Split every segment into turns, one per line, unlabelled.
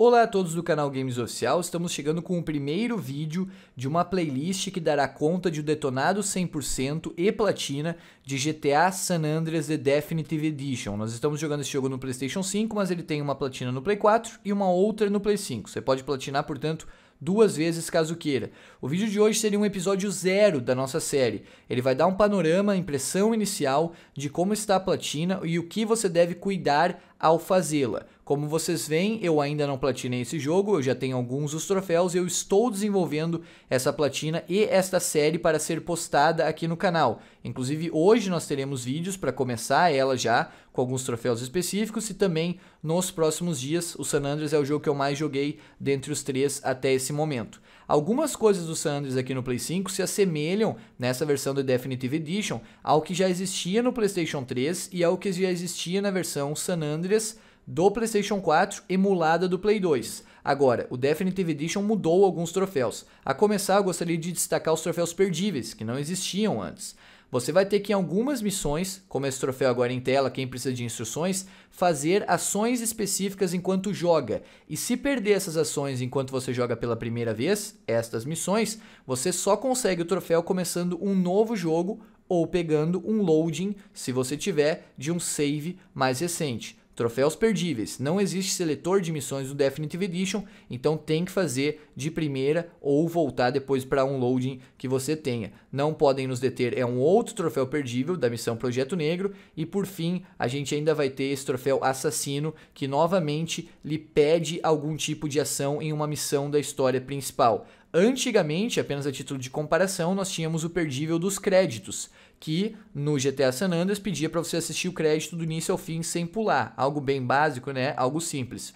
Olá a todos do canal Games Oficial, estamos chegando com o primeiro vídeo de uma playlist que dará conta de o detonado 100% e platina de GTA San Andreas The Definitive Edition. Nós estamos jogando esse jogo no PlayStation 5, mas ele tem uma platina no Play 4 e uma outra no Play 5. Você pode platinar, portanto, duas vezes caso queira. O vídeo de hoje seria um episódio zero da nossa série. Ele vai dar um panorama, impressão inicial de como está a platina e o que você deve cuidar ao fazê-la. Como vocês veem, eu ainda não platinei esse jogo, eu já tenho alguns dos troféus, eu estou desenvolvendo essa platina e esta série para ser postada aqui no canal. Inclusive hoje nós teremos vídeos para começar ela já com alguns troféus específicos e também nos próximos dias o San Andreas é o jogo que eu mais joguei dentre os três até esse momento. Algumas coisas do San Andreas aqui no Play 5 se assemelham nessa versão do Definitive Edition ao que já existia no PlayStation 3 e ao que já existia na versão San Andreas Andreas do PlayStation 4 emulada do Play 2. Agora, o Definitive Edition mudou alguns troféus. A começar, eu gostaria de destacar os troféus perdíveis, que não existiam antes. Você vai ter que, em algumas missões, como esse troféu agora em tela, quem precisa de instruções, fazer ações específicas enquanto joga. E se perder essas ações enquanto você joga pela primeira vez, estas missões, você só consegue o troféu começando um novo jogo ou pegando um loading, se você tiver, de um save mais recente. Troféus perdíveis. Não existe seletor de missões no Definitive Edition, então tem que fazer de primeira ou voltar depois para um loading que você tenha. Não podem nos deter, é um outro troféu perdível da missão Projeto Negro. E por fim, a gente ainda vai ter esse troféu Assassino, que novamente lhe pede algum tipo de ação em uma missão da história principal. Antigamente, apenas a título de comparação, nós tínhamos o perdível dos créditos, que no GTA San Andreas pedia para você assistir o crédito do início ao fim sem pular, algo bem básico, né? Algo simples.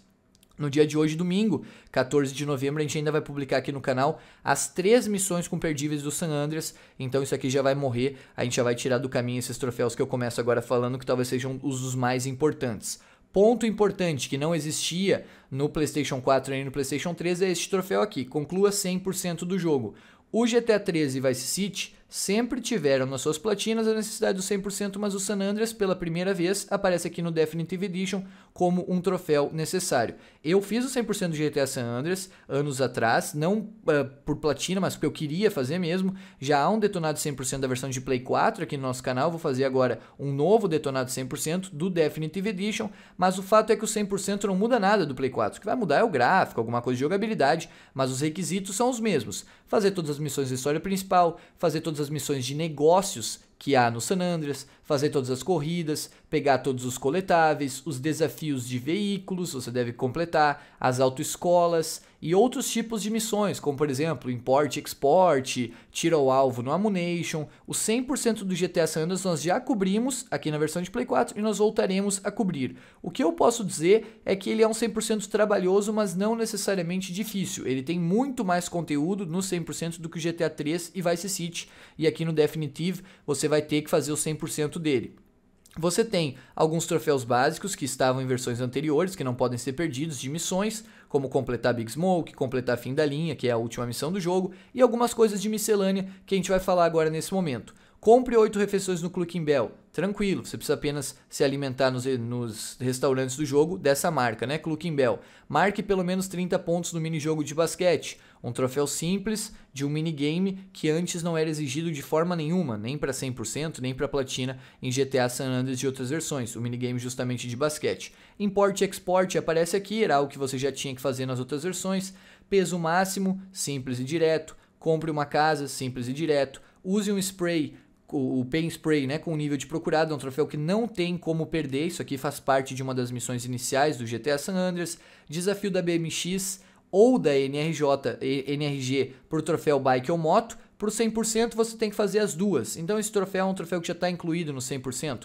No dia de hoje, domingo, 14 de novembro, a gente ainda vai publicar aqui no canal as três missões com perdíveis do San Andreas. Então isso aqui já vai morrer, a gente já vai tirar do caminho esses troféus que eu começo agora falando, que talvez sejam os mais importantes. Ponto importante que não existia no PlayStation 4 e no PlayStation 3 é este troféu aqui. Conclua 100% do jogo. O GTA 13 Vice City sempre tiveram nas suas platinas a necessidade do 100%, mas o San Andreas, pela primeira vez, aparece aqui no Definitive Edition como um troféu necessário. Eu fiz o 100% do GTA San Andreas anos atrás, não uh, por platina, mas porque eu queria fazer mesmo. Já há um detonado 100% da versão de Play 4 aqui no nosso canal, vou fazer agora um novo detonado 100% do Definitive Edition, mas o fato é que o 100% não muda nada do Play 4. O que vai mudar é o gráfico, alguma coisa de jogabilidade, mas os requisitos são os mesmos. Fazer todas as missões da história principal, fazer todas as missões de negócios que há no San Andreas, fazer todas as corridas, pegar todos os coletáveis, os desafios de veículos, você deve completar, as autoescolas e outros tipos de missões, como por exemplo, import export, tiro ao alvo no Amunation. O 100% do GTA San Andreas nós já cobrimos aqui na versão de Play 4 e nós voltaremos a cobrir. O que eu posso dizer é que ele é um 100% trabalhoso, mas não necessariamente difícil. Ele tem muito mais conteúdo no 100% do que o GTA 3 e Vice City. E aqui no Definitive você vai vai ter que fazer o 100% dele. Você tem alguns troféus básicos que estavam em versões anteriores, que não podem ser perdidos, de missões, como completar Big Smoke, completar Fim da Linha, que é a última missão do jogo, e algumas coisas de miscelânea que a gente vai falar agora nesse momento. Compre oito refeições no Clucking Bell. Tranquilo, você precisa apenas se alimentar nos, nos restaurantes do jogo dessa marca, né? Clucking Bell. Marque pelo menos 30 pontos no minijogo de basquete. Um troféu simples de um minigame que antes não era exigido de forma nenhuma, nem para 100%, nem para platina em GTA San Andreas e outras versões, o minigame justamente de basquete. Import e export aparece aqui, era algo que você já tinha que fazer nas outras versões. Peso máximo, simples e direto. Compre uma casa, simples e direto. Use um spray o Pain Spray, né, com o nível de procurado, é um troféu que não tem como perder. Isso aqui faz parte de uma das missões iniciais do GTA San Andreas, desafio da BMX ou da NRJ, NRG por troféu bike ou moto. Por 100% você tem que fazer as duas. Então esse troféu é um troféu que já está incluído no 100%.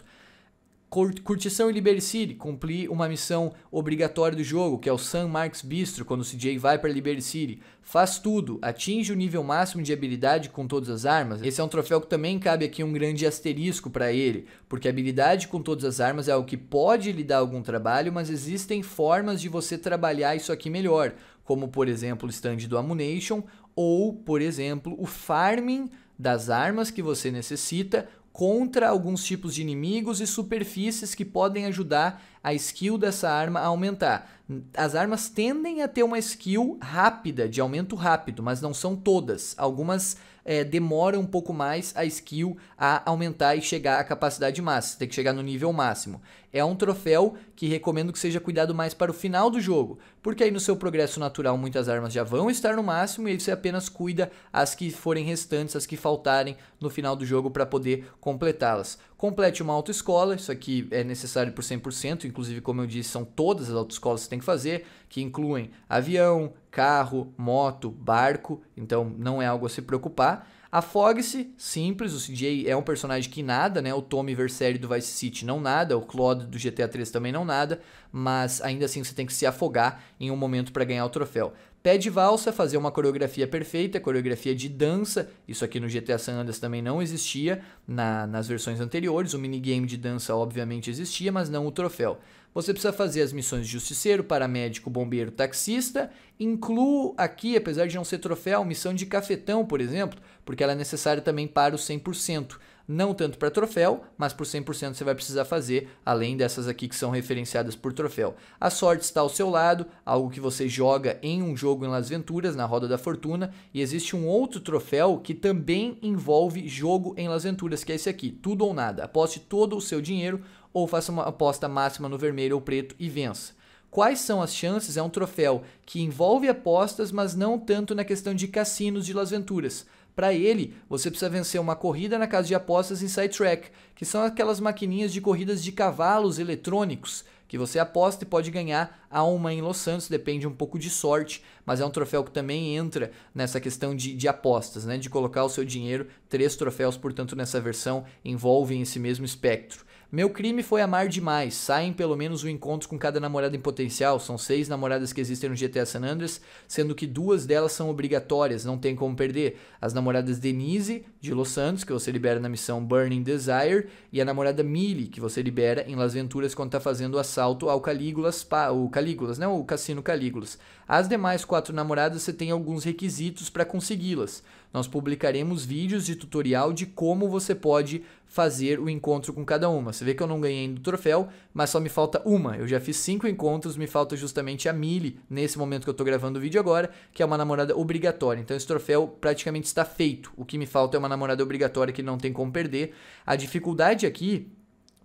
Curtição Liberty City, cumprir uma missão obrigatória do jogo, que é o San Marcos Bistro, quando o CJ vai para City. Faz tudo, atinge o nível máximo de habilidade com todas as armas. Esse é um troféu que também cabe aqui um grande asterisco para ele, porque habilidade com todas as armas é algo que pode lhe dar algum trabalho, mas existem formas de você trabalhar isso aqui melhor, como por exemplo o stand do Amunation, ou por exemplo o farming das armas que você necessita contra alguns tipos de inimigos e superfícies que podem ajudar a skill dessa arma aumentar. As armas tendem a ter uma skill rápida, de aumento rápido, mas não são todas. Algumas é, demoram um pouco mais a skill a aumentar e chegar à capacidade máxima, tem que chegar no nível máximo. É um troféu que recomendo que seja cuidado mais para o final do jogo, porque aí no seu progresso natural muitas armas já vão estar no máximo e aí você apenas cuida as que forem restantes, as que faltarem no final do jogo para poder completá-las. Complete uma autoescola, isso aqui é necessário por 100%, inclusive, como eu disse, são todas as autoescolas que você tem que fazer, que incluem avião, carro, moto, barco, então não é algo a se preocupar. Afogue-se, simples, o CJ é um personagem que nada, né? O Tommy Vercelli do Vice City não nada, o Claude do GTA 3 também não nada, mas ainda assim você tem que se afogar em um momento para ganhar o troféu. Pé de valsa, fazer uma coreografia perfeita, coreografia de dança. Isso aqui no GTA San Andreas também não existia na, nas versões anteriores. O minigame de dança obviamente existia, mas não o troféu. Você precisa fazer as missões de justiceiro, paramédico, bombeiro, taxista. Incluo aqui, apesar de não ser troféu, missão de cafetão, por exemplo, porque ela é necessária também para o 100% não tanto para troféu, mas por 100% você vai precisar fazer, além dessas aqui que são referenciadas por troféu. A sorte está ao seu lado, algo que você joga em um jogo em Las Venturas, na Roda da Fortuna, e existe um outro troféu que também envolve jogo em Las Venturas, que é esse aqui, tudo ou nada. Aposte todo o seu dinheiro ou faça uma aposta máxima no vermelho ou preto e vença. Quais são as chances? É um troféu que envolve apostas, mas não tanto na questão de cassinos de Las Venturas. Para ele, você precisa vencer uma corrida na casa de apostas em Sidetrack, que são aquelas maquininhas de corridas de cavalos eletrônicos que você aposta e pode ganhar a uma em Los Santos, depende um pouco de sorte, mas é um troféu que também entra nessa questão de, de apostas, né? De colocar o seu dinheiro, três troféus, portanto, nessa versão envolvem esse mesmo espectro. Meu crime foi amar demais. Saem pelo menos um encontro com cada namorada em potencial. São seis namoradas que existem no GTA San Andreas, sendo que duas delas são obrigatórias, não tem como perder. As namoradas Denise, de Los Santos, que você libera na missão Burning Desire, e a namorada Millie, que você libera em Las Venturas quando tá fazendo o assalto ao Calígulas, o Calígulas, né, o Cassino Calígulas. As demais quatro namoradas você tem alguns requisitos para consegui-las. Nós publicaremos vídeos de tutorial de como você pode fazer o encontro com cada uma. Você vê que eu não ganhei ainda o troféu, mas só me falta uma. Eu já fiz cinco encontros, me falta justamente a Mili nesse momento que eu estou gravando o vídeo agora, que é uma namorada obrigatória. Então esse troféu praticamente está feito. O que me falta é uma namorada obrigatória que não tem como perder. A dificuldade aqui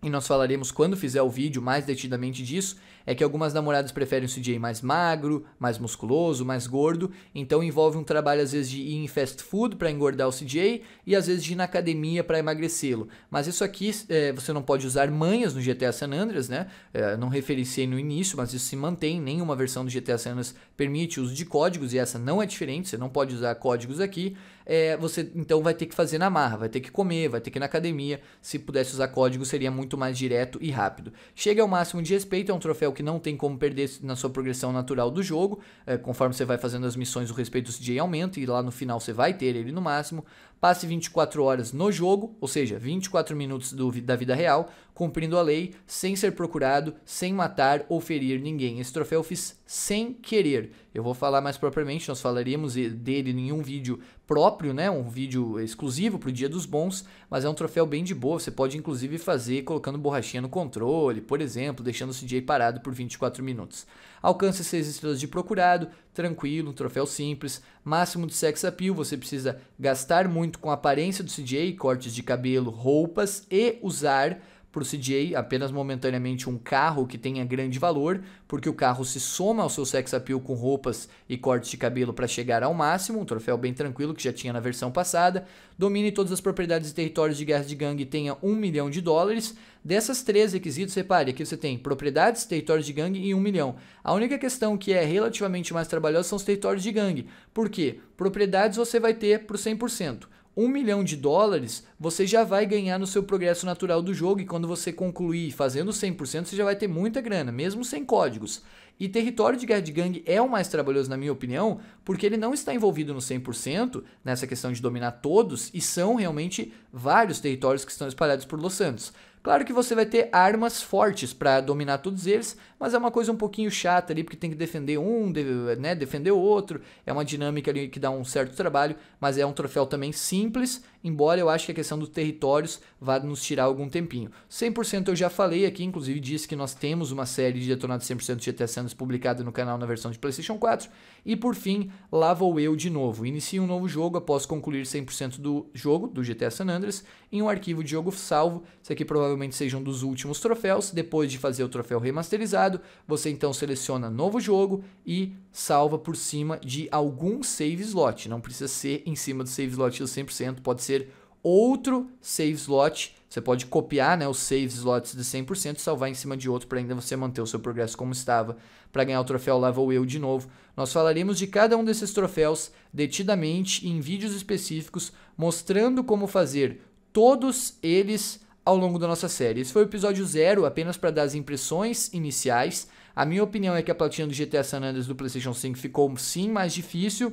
e nós falaremos quando fizer o vídeo mais detidamente disso, é que algumas namoradas preferem o CJ mais magro, mais musculoso, mais gordo, então envolve um trabalho às vezes de ir em fast food para engordar o CJ e às vezes de ir na academia para emagrecê-lo. Mas isso aqui é, você não pode usar manhas no GTA San Andreas, né? É, não referenciei no início, mas isso se mantém, nenhuma versão do GTA San Andreas permite uso de códigos e essa não é diferente, você não pode usar códigos aqui. É, você então vai ter que fazer na marra, vai ter que comer, vai ter que ir na academia. Se pudesse usar código seria muito muito mais direto e rápido. Chega ao máximo de respeito, é um troféu que não tem como perder na sua progressão natural do jogo. É, conforme você vai fazendo as missões, o respeito do CJ aumenta e lá no final você vai ter ele no máximo passe 24 horas no jogo, ou seja, 24 minutos do, da vida real, cumprindo a lei, sem ser procurado, sem matar ou ferir ninguém. Esse troféu eu fiz sem querer. Eu vou falar mais propriamente, nós falaremos dele em um vídeo próprio, né? Um vídeo exclusivo para o Dia dos Bons, mas é um troféu bem de boa. Você pode inclusive fazer colocando borrachinha no controle, por exemplo, deixando o CJ parado por 24 minutos alcança 6 estrelas de procurado, tranquilo, um troféu simples, máximo de sex appeal, você precisa gastar muito com a aparência do CJ, cortes de cabelo, roupas e usar para o CJ apenas momentaneamente um carro que tenha grande valor, porque o carro se soma ao seu sex appeal com roupas e cortes de cabelo para chegar ao máximo, um troféu bem tranquilo que já tinha na versão passada, domine todas as propriedades e territórios de guerra de gangue e tenha 1 milhão de dólares. Dessas três requisitos, repare, aqui você tem propriedades, territórios de gangue e 1 milhão. A única questão que é relativamente mais trabalhosa são os territórios de gangue. Por quê? Propriedades você vai ter para 100% um milhão de dólares, você já vai ganhar no seu progresso natural do jogo e quando você concluir fazendo 100%, você já vai ter muita grana, mesmo sem códigos. E território de guerra de gangue é o mais trabalhoso, na minha opinião, porque ele não está envolvido no 100%, nessa questão de dominar todos, e são realmente vários territórios que estão espalhados por Los Santos. Claro que você vai ter armas fortes para dominar todos eles, mas é uma coisa um pouquinho chata ali, porque tem que defender um, né, defender o outro, é uma dinâmica ali que dá um certo trabalho, mas é um troféu também simples, embora eu acho que a questão dos territórios vá nos tirar algum tempinho. 100% eu já falei aqui, inclusive disse que nós temos uma série de Detonado 100% GTA Sanders publicada no canal na versão de PlayStation 4. E por fim, lá vou eu de novo. Inicio um novo jogo após concluir 100% do jogo, do GTA San Andreas, em um arquivo de jogo salvo. Isso aqui provavelmente seja um dos últimos troféus. Depois de fazer o troféu remasterizado, você então seleciona novo jogo e salva por cima de algum save slot. Não precisa ser em cima do save slot 100%, pode ser outro save slot. Você pode copiar né, os save slots de 100% e salvar em cima de outro para ainda você manter o seu progresso como estava. Para ganhar o troféu Level Eu de novo, nós falaremos de cada um desses troféus detidamente em vídeos específicos, mostrando como fazer todos eles ao longo da nossa série. Esse foi o episódio zero, apenas para dar as impressões iniciais. A minha opinião é que a platina do GTA San Andreas do PlayStation 5 ficou sim mais difícil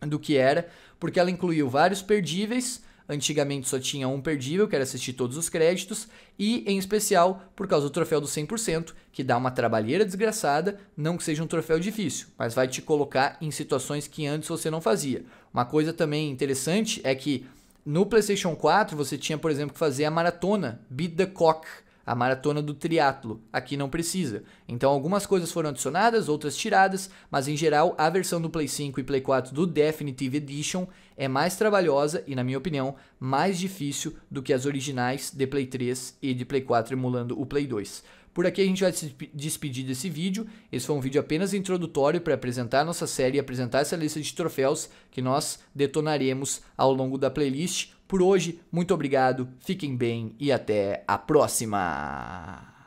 do que era, porque ela incluiu vários perdíveis. Antigamente só tinha um perdível, que era assistir todos os créditos, e em especial por causa do troféu do 100%, que dá uma trabalheira desgraçada, não que seja um troféu difícil, mas vai te colocar em situações que antes você não fazia. Uma coisa também interessante é que no PlayStation 4 você tinha, por exemplo, que fazer a maratona Beat the Clock, a maratona do triatlo. Aqui não precisa. Então algumas coisas foram adicionadas, outras tiradas, mas em geral a versão do Play 5 e Play 4 do Definitive Edition é mais trabalhosa e, na minha opinião, mais difícil do que as originais de Play 3 e de Play 4 emulando o Play 2. Por aqui a gente vai se despedir desse vídeo. Esse foi um vídeo apenas introdutório para apresentar nossa série e apresentar essa lista de troféus que nós detonaremos ao longo da playlist. Por hoje, muito obrigado, fiquem bem e até a próxima!